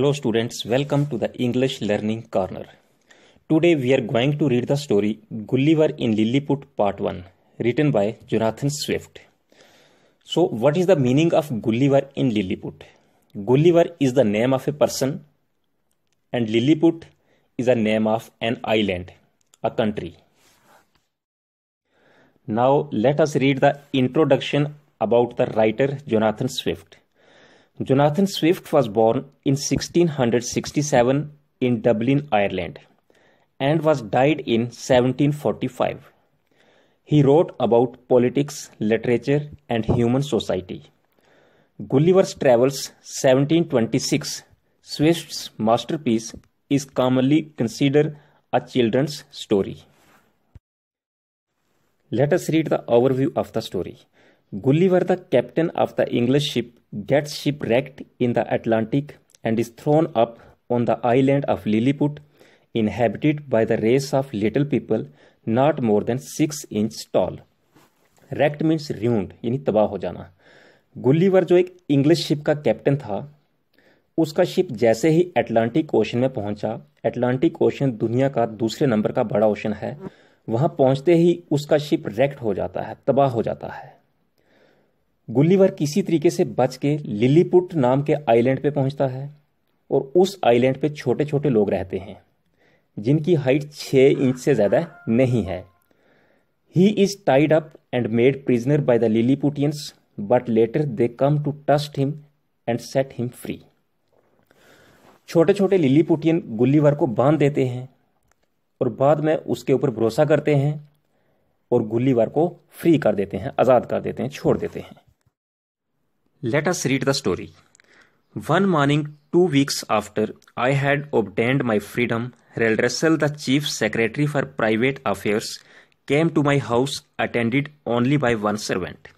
Hello students, welcome to the English Learning Corner. Today we are going to read the story Gulliver in Lilliput Part 1 written by Jonathan Swift. So what is the meaning of Gulliver in Lilliput? Gulliver is the name of a person and Lilliput is the name of an island, a country. Now let us read the introduction about the writer Jonathan Swift. Jonathan Swift was born in 1667 in Dublin, Ireland, and was died in 1745. He wrote about politics, literature, and human society. Gulliver's Travels 1726, Swift's masterpiece, is commonly considered a children's story. Let us read the overview of the story. Gulliver, the captain of the English ship, gets shipwrecked in the Atlantic and is thrown up on the island of Lilliput, inhabited by the race of little people not more than six inch tall wrecked means ruined यानी तबाह हो जाना गुल्लीवर जो एक English ship का captain था उसका ship जैसे ही अटलांटिक ओशन में पहुंचा अटलांटिक ओशन दुनिया का दूसरे नंबर का बड़ा ओशन है वहां पहुंचते ही उसका शिप रेक्ट हो जाता है तबाह हो जाता है गुल्लीवर किसी तरीके से बच के लिलीपुट नाम के आइलैंड पे पहुंचता है और उस आइलैंड पे छोटे छोटे लोग रहते हैं जिनकी हाइट छः इंच से ज़्यादा नहीं है he is tied up and made prisoner by the Lilliputians but later they come to trust him and set him free छोटे छोटे लिलीपुटियन गुल्लीवर को बांध देते हैं और बाद में उसके ऊपर भरोसा करते हैं और गुल्लीवर को फ्री कर देते हैं आज़ाद कर देते हैं छोड़ देते हैं Let us read the story. One morning, two weeks after I had obtained my freedom, Reldrassel, the chief secretary for private affairs, came to my house attended only by one servant.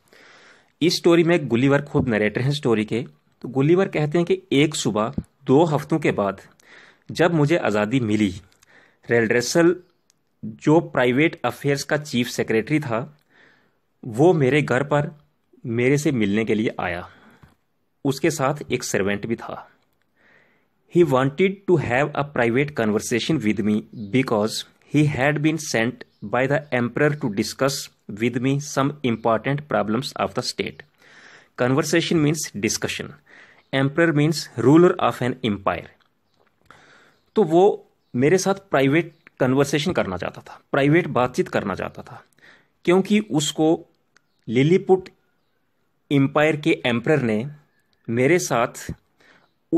इस story में Gulliver खुद narrator हैं story के तो Gulliver कहते हैं कि एक सुबह दो हफ्तों के बाद जब मुझे आज़ादी मिली रेलड्रेसल जो प्राइवेट अफेयर्स का चीफ सेक्रेटरी था वो मेरे घर पर मेरे से मिलने के लिए आया उसके साथ एक सर्वेंट भी था he wanted to have a private conversation with me because he had been sent by the emperor to discuss with me some important problems of the state conversation means discussion emperor means ruler of an empire तो वो मेरे साथ private conversation करना चाहता था private बातचीत करना चाहता था क्योंकि उसको लिलीपुट एम्पायर के एम्प्रर ने मेरे साथ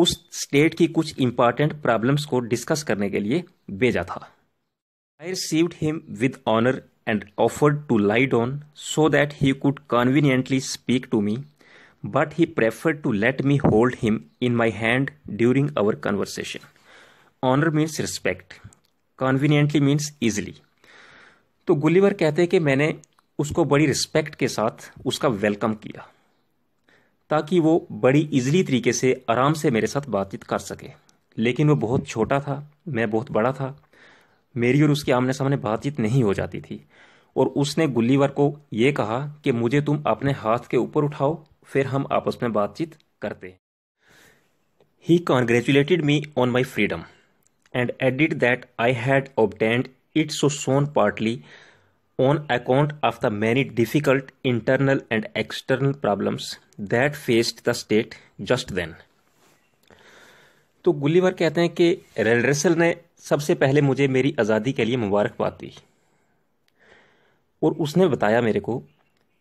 उस स्टेट की कुछ इंपॉर्टेंट प्रॉब्लम्स को डिस्कस करने के लिए भेजा था I received him with honour and offered to light on so that he could conveniently speak to me but he prefer to let me hold him in my hand during our conversation honour means respect conveniently means easily तो Gulliver कहते हैं कि मैंने उसको बड़ी respect के साथ उसका वेलकम किया ताकि वो बड़ी इजली तरीके से आराम से मेरे साथ बातचीत कर सके लेकिन वो बहुत छोटा था मैं बहुत बड़ा था मेरी और उसके आमने सामने बातचीत नहीं हो जाती थी और उसने गुल्लीवर को ये कहा कि मुझे तुम अपने हाथ के ऊपर उठाओ फिर हम आपस में बातचीत करते he congratulated me on my freedom and added that I had obtained its so soon partly on account of the many difficult internal and external problems that faced the state just then. तो Gulliver कहते हैं कि रेलरेसल ने सबसे पहले मुझे मेरी आज़ादी के लिए मुबारकबाद दी और उसने बताया मेरे को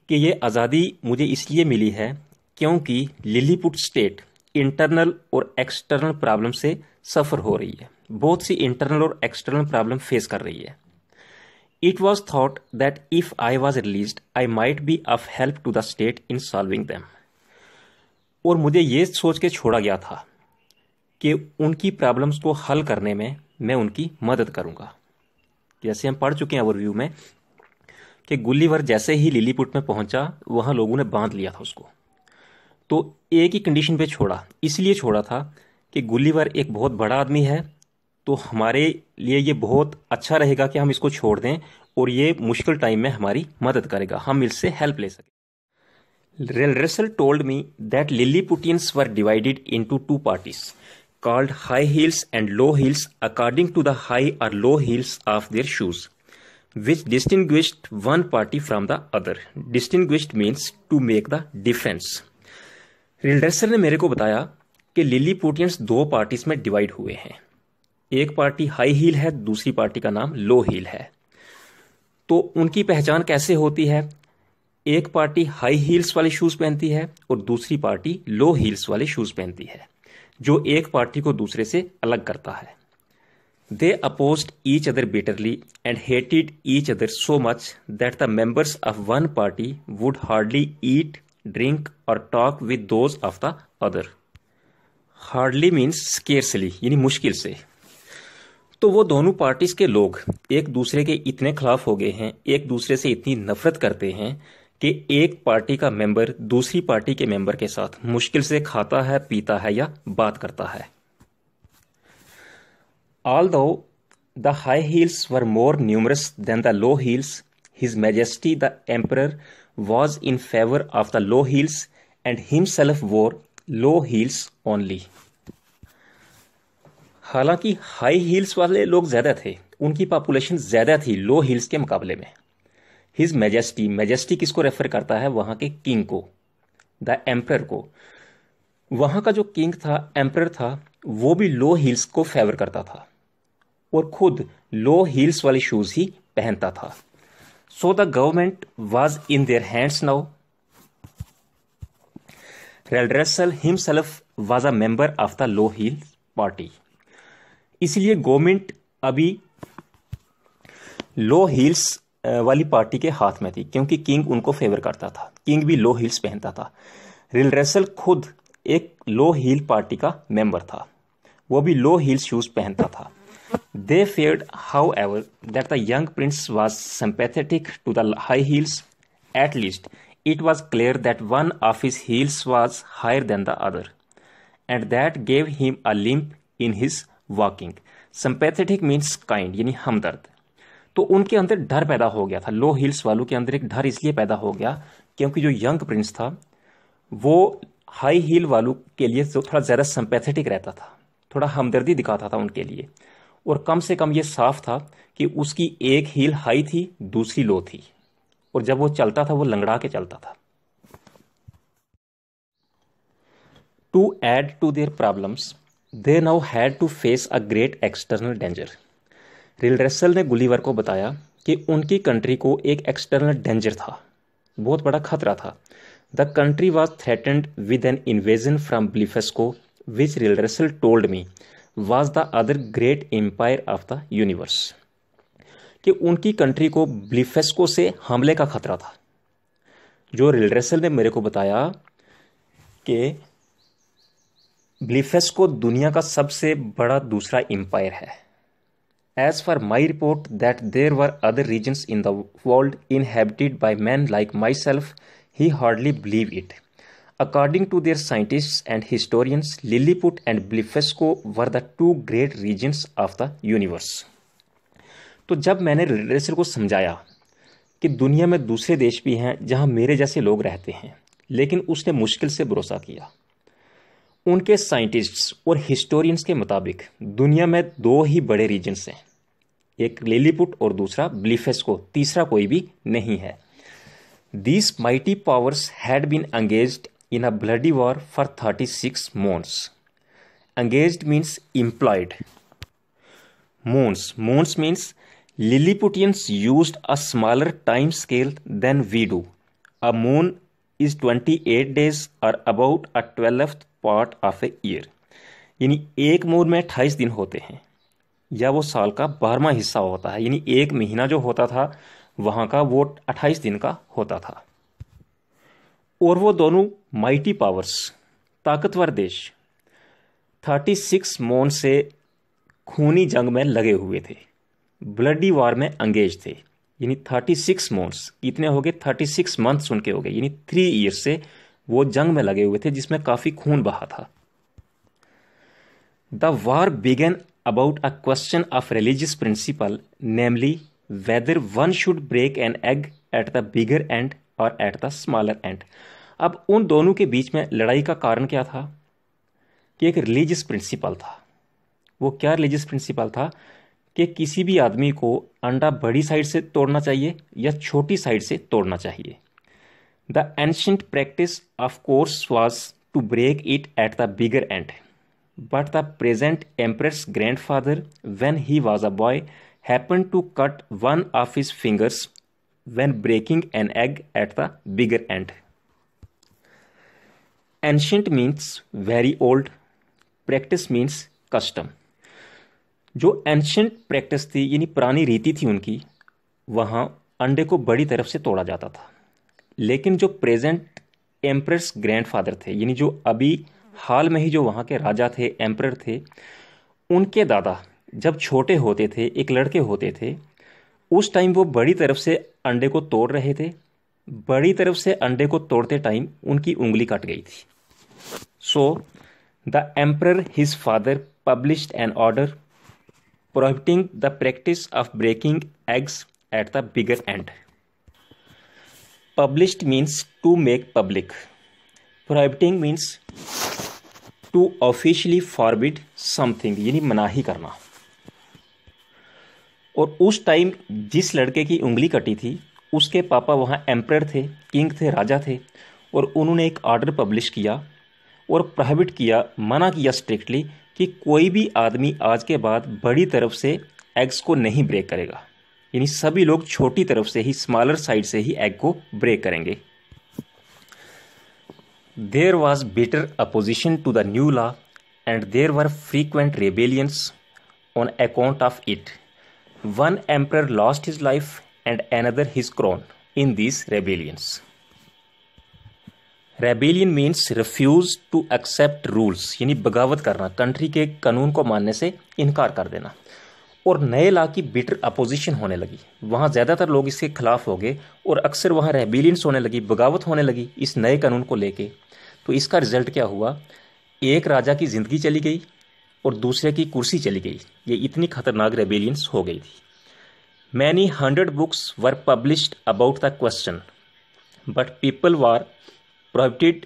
कि ये आज़ादी मुझे इसलिए मिली है क्योंकि लिलीपुट स्टेट इंटरनल और एक्सटर्नल प्रॉब्लम से सफ़र हो रही है बहुत सी इंटरनल और एक्सटर्नल प्रॉब्लम फेस कर रही है It was thought that if I was released, I might be of help to the state in solving them. और मुझे ये सोच के छोड़ा गया था कि उनकी प्रॉब्लम्स को हल करने में मैं उनकी मदद करूंगा जैसे हम पढ़ चुके हैं ओवरव्यू में कि गुल्लीवर जैसे ही लिलीपुट में पहुंचा वहां लोगों ने बांध लिया था उसको तो एक ही कंडीशन पे छोड़ा इसलिए छोड़ा था कि गुल्लीवर एक बहुत बड़ा आदमी है तो हमारे लिए ये बहुत अच्छा रहेगा कि हम इसको छोड़ दें और ये मुश्किल टाइम में हमारी मदद करेगा हम इससे हेल्प ले सकें Reldresal told me that Lilliputians were divided into two parties called high heels and low heels according to the high और low heels of their shoes which distinguished one party from the other distinguished means to make the difference Reldresal ने मेरे को बताया कि lily पुटियंस दो parties में divide हुए हैं एक पार्टी हाई हील है दूसरी पार्टी का नाम लो हील है तो उनकी पहचान कैसे होती है एक पार्टी हाई हील्स वाले शूज़ पहनती है और दूसरी पार्टी लो हील्स वाले शूज़ पहनती है जो एक पार्टी को दूसरे से अलग करता है they oppose each other bitterly and hated each other so much that the members of one party would hardly eat drink और talk with those of the other hardly means scarcely यानी मुश्किल से तो वो दोनों पार्टीज के लोग एक दूसरे के इतने खिलाफ हो गए हैं एक दूसरे से इतनी नफरत करते हैं कि एक पार्टी का मेंबर दूसरी पार्टी के मेंबर के साथ मुश्किल से खाता है पीता है या बात करता है although the high heels were more numerous than the low heels his majesty the emperor was in favour of the low heels and himself wore low heels only हालांकि हाई हील्स वाले लोग ज़्यादा थे उनकी population ज़्यादा थी लो heels के मुकाबले में हिज मेजेस्टी मेजेस्टी किसको रेफर करता है वहाँ के किंग को द एम्प्रर को वहाँ का जो किंग था एम्प्रर था वो भी लो हील्स को फेवर करता था और खुद लो हील्स वाले शूज़ ही पहनता था so the government was in their hands now Reldresal himself was a member of the low heel party इसलिए गवर्नमेंट अभी लो हील्स वाली पार्टी के हाथ में थी क्योंकि किंग उनको फेवर करता था किंग भी लो हील्स पहनता था रिल रेसल खुद एक लो हील पार्टी का मेंबर था वो भी लो हील शूज पहनता था they fear however that the young prince was sympathetic to the high heels at least it was clear that one of his heels was higher than the other and that gave him a limp in his walking sympathetic means kind यानी हमदर्द तो उनके अंदर डर पैदा हो गया था लो हिल्स वालों के अंदर एक डर इसलिए पैदा हो गया क्योंकि जो यंग प्रिंस था वो हाई हील वालों के लिए जो थोड़ा ज़्यादा सम्पैथेटिक रहता था थोड़ा हमदर्दी दिखाता था उनके लिए और कम से कम ये साफ था कि उसकी एक हील हाई थी दूसरी लो थी और जब वो चलता था वो लंगड़ा के चलता था to add to their problems they now had to face a great external danger Reldresal ने गुलीवर को बताया कि उनकी कंट्री को एक एक्सटर्नल डेंजर था बहुत बड़ा खतरा था the country was threatened with an invasion from Blefuscu which Reldresal told me was the other great empire of the universe कि उनकी कंट्री को ब्लिफेस्को से हमले का खतरा था जो रिलरेसल ने मेरे को बताया कि ब्लिफेस्को दुनिया का सबसे बड़ा दूसरा एम्पायर है as for my report that there were other regions in the world inhabited by man like myself he hardly believe it according to their scientist and historians Lilliput and Blefuscu were the two great regions of the universe तो जब मैंने relation को समझाया कि दुनिया में दूसरे देश भी हैं जहाँ मेरे जैसे लोग रहते हैं लेकिन उसने मुश्किल से भरोसा किया उनके साइंटिस्ट्स और हिस्टोरियंस के मुताबिक दुनिया में दो ही बड़े रीजन्स हैं एक लिलीपुट और दूसरा को तीसरा कोई भी नहीं है these mighty powers had been engaged in a bloody war for thirty six moons engaged means employed moons moons means use a smaller time scale than we do a moon is twenty eight days और about a twelfth part of a year यानी एक मोर में अट्ठाईस दिन होते हैं या वो साल का बारहवा हिस्सा होता है यानी एक महीना जो होता था वहाँ का वो अट्ठाईस दिन का होता था और वो दोनों माइटी पावर्स ताकतवर देश थर्टी सिक्स मोन से खूनी जंग में लगे हुए थे ब्लडी वार में अंगेज थे यानी थर्टी सिक्स मोन्स इतने हो गए थर्टी सिक्स मंथ्स उनके हो गए यानी थ्री ईयर्स से वो जंग में लगे हुए थे जिसमें काफ़ी खून बहा था the war began about a question of religious principle namely whether one should break an egg at the bigger end और एट द स्मॉलर एंड अब उन दोनों के बीच में लड़ाई का कारण क्या था कि एक रिलीजियस प्रिंसिपल था वो क्या रिलीजियस प्रिंसिपल था कि किसी भी आदमी को अंडा बड़ी साइड से तोड़ना चाहिए या छोटी साइड से तोड़ना चाहिए the ancient practice of course was to break it at the bigger end but the present emperor's grandfather when he was a boy happen to cut one of his fingers when breaking an egg at the bigger end ancient means very old practice means custom जो ancient practice थी यानी पुरानी रीति थी उनकी वहाँ अंडे को बड़ी तरफ से तोड़ा जाता था लेकिन जो प्रेजेंट एम्प्रेस ग्रैंडफादर थे यानी जो अभी हाल में ही जो वहाँ के राजा थे एम्प्रर थे उनके दादा जब छोटे होते थे एक लड़के होते थे उस टाइम वो बड़ी तरफ से अंडे को तोड़ रहे थे बड़ी तरफ से अंडे को तोड़ते टाइम उनकी उंगली कट गई थी so the emperor his father publish an order prohibiting the practice of breaking eggs at the bigger end published means to make public prohibiting means to officially forbid something यानी मनाही करना और उस time जिस लड़के की उंगली कटी थी उसके पापा वहाँ एम्प्रर थे किंग थे राजा थे और उन्होंने एक ऑर्डर पब्लिश किया और प्रोहिबिट किया मना किया स्ट्रिक्टली कि कोई भी आदमी आज के बाद बड़ी तरफ से एग्स को नहीं ब्रेक करेगा यानी सभी लोग छोटी तरफ से ही स्मॉलर साइड से ही एग को ब्रेक करेंगे there was bitter opposition to the new law and there were frequent rebellions on account of it one emperor lost his life and another his crown in these rebellions rebellion means refuse to accept rules यानी बगावत करना country के कानून को मानने से इनकार कर देना और नए ला की बिटर अपोजिशन होने लगी वहाँ ज़्यादातर लोग इसके खिलाफ हो गए और अक्सर वहाँ रेबिलियंस होने लगी बगावत होने लगी इस नए कानून को लेके तो इसका रिजल्ट क्या हुआ एक राजा की ज़िंदगी चली गई और दूसरे की कुर्सी चली गई ये इतनी खतरनाक रेबिलियंस हो गई थी many hundred books were published about the question but people were prohibited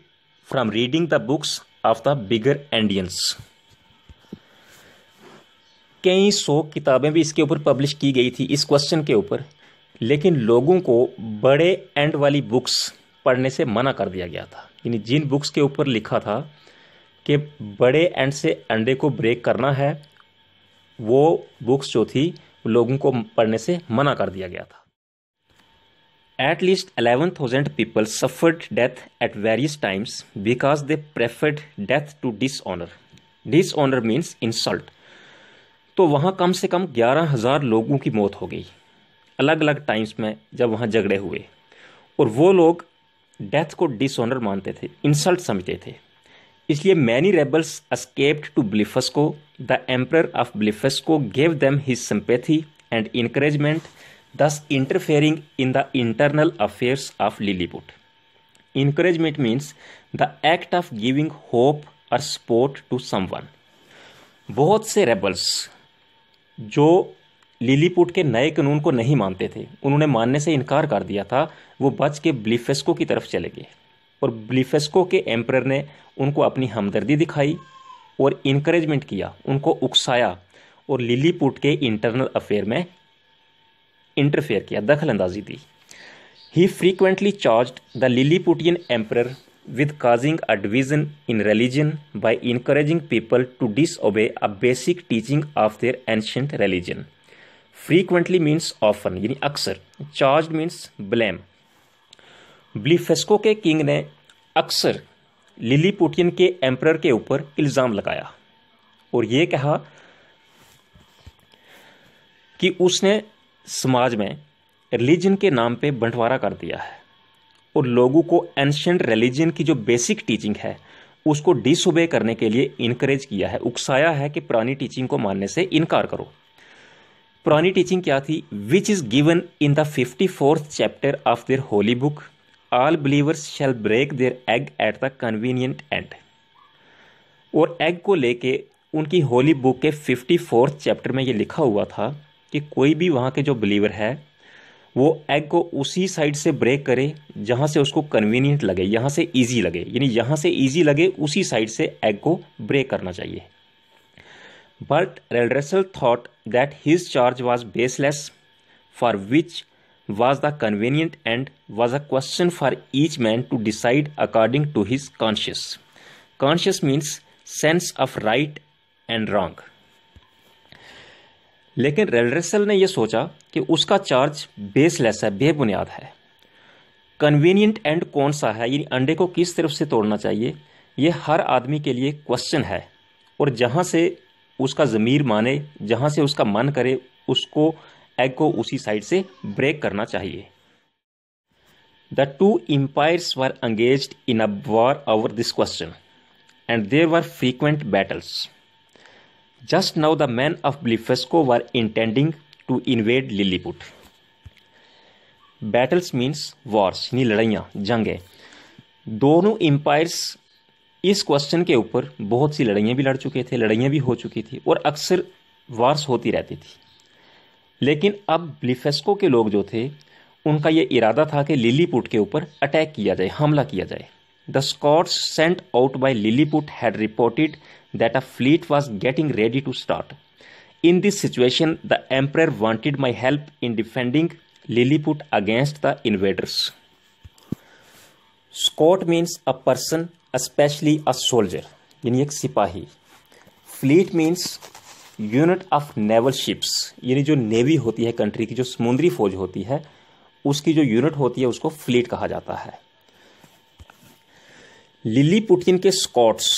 from reading the books of the bigger Endians कई सौ किताबें भी इसके ऊपर पब्लिश की गई थी इस क्वेश्चन के ऊपर लेकिन लोगों को बड़े एंड वाली बुक्स पढ़ने से मना कर दिया गया था यानी जिन बुक्स के ऊपर लिखा था कि बड़े एंड से अंडे को ब्रेक करना है वो बुक्स जो थी लोगों को पढ़ने से मना कर दिया गया था at least eleven thousand people suffered death at various times because they preferred death to dishonour dishonour means insult तो वहाँ कम से कम ग्यारह हज़ार लोगों की मौत हो गई अलग अलग टाइम्स में जब वहाँ झगड़े हुए और वो लोग डेथ को डिसऑनर मानते थे इंसल्ट समझते थे इसलिए many rebels escaped to Blefuscu the emperor of Blefuscu gave them his sympathy and encouragement thus interfering in the internal affairs of Lilliput encouragement means the act of giving hope और support to someone बहुत से rebels जो Lilliput के नए कानून को नहीं मानते थे उन्होंने मानने से इनकार कर दिया था वो बच के ब्लिफेस्को की तरफ चले गए और ब्लिफेस्को के एम्प्रर ने उनको अपनी हमदर्दी दिखाई और इनक्रेजमेंट किया उनको उकसाया और लिलीपुट के इंटरनल अफेयर में इंटरफेयर किया दखल अंदाजी दी he frequently charge the Lilliputian emperor with causing a division in religion by encouraging people to disobey a basic teaching of their ancient religion. Frequently means often, यानी अक्सर charged means blame. ब्लिफेस्को के king ने अक्सर लिलीपुटियन के emperor के ऊपर इल्ज़ाम लगाया और ये कहा कि उसने समाज में रिलीजन के नाम पे बंटवारा कर दिया है और लोगों को एंशंट रिलीजन की जो बेसिक टीचिंग है उसको डिसोबे करने के लिए इनक्रेज किया है उकसाया है कि पुरानी टीचिंग को मानने से इनकार करो पुरानी टीचिंग क्या थी which is given in the fifty fourth chapter of their holy book all believers shall break their egg at the convenient end और एग को लेके उनकी होली बुक के फिफ्टी फोर्थ चैप्टर में ये लिखा हुआ था कि कोई भी वहाँ के जो बिलीवर है वो एग को उसी साइड से ब्रेक करे जहाँ से उसको कन्वीनियंट लगे यहाँ से ईजी लगे यानी यहाँ से ईजी लगे उसी साइड से एग को ब्रेक करना चाहिए but Reldresal thought that his charge was baseless for which was the convenient end was a question for each man to decide according to his conscience conscience means sense of right and wrong लेकिन Reldresal ने यह सोचा कि उसका charge baseless है बेबुनियाद है convenient and कौन सा है यानी अंडे को किस तरफ से तोड़ना चाहिए यह हर आदमी के लिए क्वेश्चन है और जहाँ से उसका ज़मीर माने जहाँ से उसका मन करे उसको एग को उसी साइड से ब्रेक करना चाहिए the two empires were engage in a war over this question and there were frequent battles just now the man of Blefuscu were intending to invade Lilliput. Battles means wars, यानी लड़ाइयाँ है दोनों empires इस question के ऊपर बहुत सी लड़ाइयाँ भी लड़ चुके थे लड़ाइयाँ भी हो चुकी थी और अक्सर वार्स होती रहती थी लेकिन अब ब्लिफेस्को के लोग जो थे उनका यह इरादा था कि लिलीपुट के ऊपर अटैक किया जाए हमला किया जाए the scouts sent out by Lilliput had reported that a fleet was getting ready to start In this situation, the emperor wanted my help in defending Lilliput against the invaders. Scot means a person, especially a soldier, यानी एक सिपाही fleet means unit of naval ships यानी जो navy होती है country की जो समुद्री फौज होती है उसकी जो यूनिट होती है उसको फ्लीट कहा जाता है लिली पुटिन के स्कॉट्स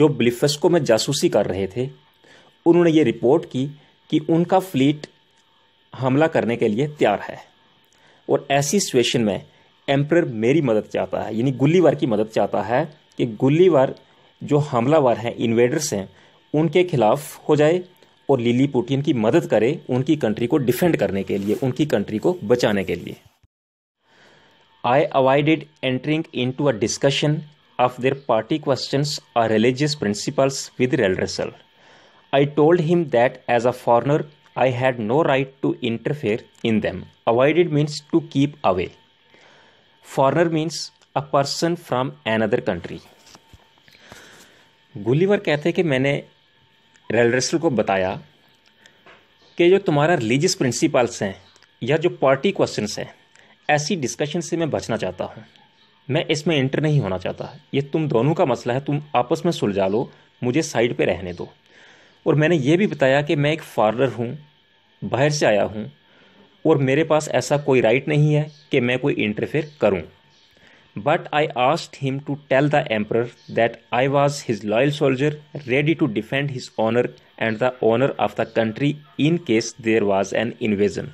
जो ब्लिफस्को में जासूसी कर रहे थे उन्होंने ये रिपोर्ट की कि उनका फ्लीट हमला करने के लिए तैयार है और ऐसी सिचुएशन में एम्प्रर मेरी मदद चाहता है यानी गुल्लीवर की मदद चाहता है कि गुल्लीवर जो हमलावर हैं इन्वेडर्स हैं उनके खिलाफ हो जाए और लिली पुटिन की मदद करे उनकी कंट्री को डिफेंड करने के लिए उनकी कंट्री को बचाने के लिए I avoided entering into a discussion of their party question or religious principles with रेल I told him that as a foreigner, I had no right to interfere in them. Avoided means to keep away. Foreigner means a person from another country. Gulliver कहते हैं कि मैंने रेलरेस्टर को बताया कि जो तुम्हारा रिलीजियस प्रिंसिपल्स हैं या जो पार्टी क्वेश्चंस हैं ऐसी डिस्कशन से मैं बचना चाहता हूँ मैं इसमें इंटर नहीं होना चाहता ये तुम दोनों का मसला है तुम आपस में सुलझा लो मुझे साइड पे रहने दो और मैंने ये भी बताया कि मैं एक फारनर हूँ बाहर से आया हूँ और मेरे पास ऐसा कोई राइट नहीं है कि मैं कोई इंटरफेयर करूँ but I asked him to tell the emperor that I was his loyal soldier ready to defend his honour and the honour of the country in case there was an invasion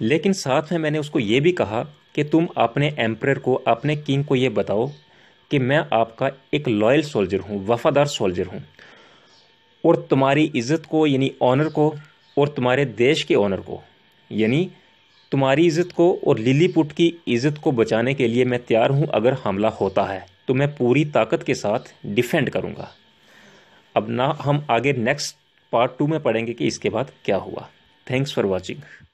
लेकिन साथ में मैंने उसको ये भी कहा कि तुम अपने एम्प्रर को अपने किंग को ये बताओ कि मैं आपका एक लॉयल सोल्जर हूँ वफ़ादार सोल्जर हूँ और तुम्हारी इज़्ज़त को यानी ऑनर को और तुम्हारे देश के ऑनर को यानी तुम्हारी इज़्ज़त को और लिलीपुट की इज़्ज़त को बचाने के लिए मैं तैयार हूँ अगर हमला होता है तो मैं पूरी ताकत के साथ डिफेंड करूँगा अब ना हम आगे नेक्स्ट पार्ट टू में पढ़ेंगे कि इसके बाद क्या हुआ थैंक्स फॉर वॉचिंग